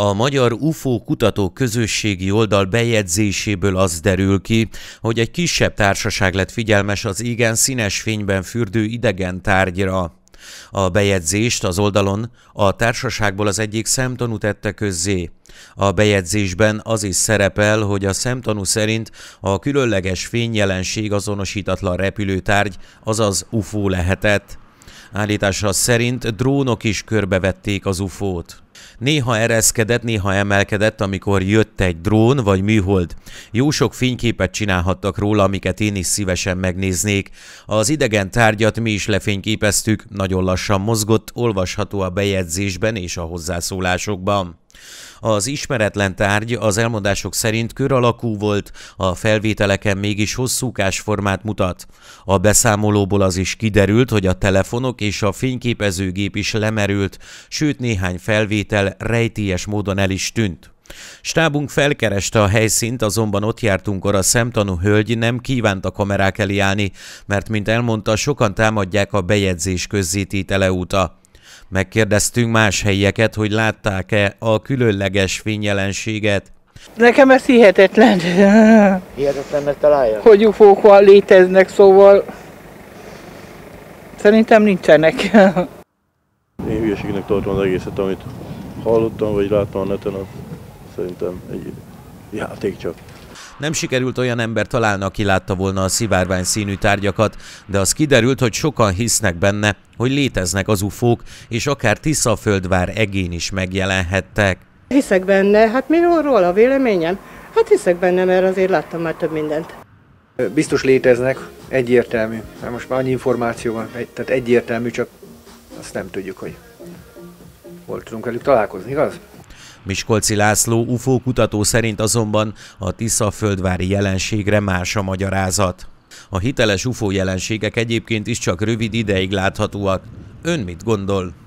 A Magyar UFO Kutató Közösségi oldal bejegyzéséből az derül ki, hogy egy kisebb társaság lett figyelmes az igen színes fényben fürdő idegen tárgyra. A bejegyzést az oldalon a társaságból az egyik szemtanú tette közzé. A bejegyzésben az is szerepel, hogy a szemtanú szerint a különleges fényjelenség azonosítatlan repülőtárgy, azaz UFO lehetett. Állítása szerint drónok is körbevették az UFO-t. Néha ereszkedett, néha emelkedett, amikor jött egy drón vagy műhold. Jó sok fényképet csinálhattak róla, amiket én is szívesen megnéznék. Az idegen tárgyat mi is lefényképeztük, nagyon lassan mozgott, olvasható a bejegyzésben és a hozzászólásokban. Az ismeretlen tárgy az elmondások szerint kör alakú volt, a felvételeken mégis hosszúkás formát mutat. A beszámolóból az is kiderült, hogy a telefonok és a fényképezőgép is lemerült, sőt néhány felvétel rejtélyes módon el is tűnt. Stábunk felkereste a helyszínt, azonban ott jártunk, a szemtanú hölgy nem kívánt a kamerák elé állni, mert, mint elmondta, sokan támadják a bejegyzés közzététele óta. Megkérdeztünk más helyieket, hogy látták-e a különleges fényjelenséget. Nekem ez hihetetlen. mert találja? Hogy ufók léteznek, szóval szerintem nincsenek. Én hülyeségnek tartom az egészet, amit hallottam, vagy láttam a neten, az szerintem egy játék csak nem sikerült olyan ember találni, aki látta volna a szivárvány színű tárgyakat, de az kiderült, hogy sokan hisznek benne, hogy léteznek az ufók, és akár Tiszaföldvár egén is megjelenhettek. Hiszek benne, hát mi róla a véleményem? Hát hiszek benne, mert azért láttam már több mindent. Biztos léteznek, egyértelmű. Mert most már annyi információ van, tehát egyértelmű, csak azt nem tudjuk, hogy hol tudunk velük találkozni, igaz? Miskolci László UFO kutató szerint azonban a Tiszaföldvári jelenségre más a magyarázat. A hiteles UFO jelenségek egyébként is csak rövid ideig láthatóak. Ön mit gondol?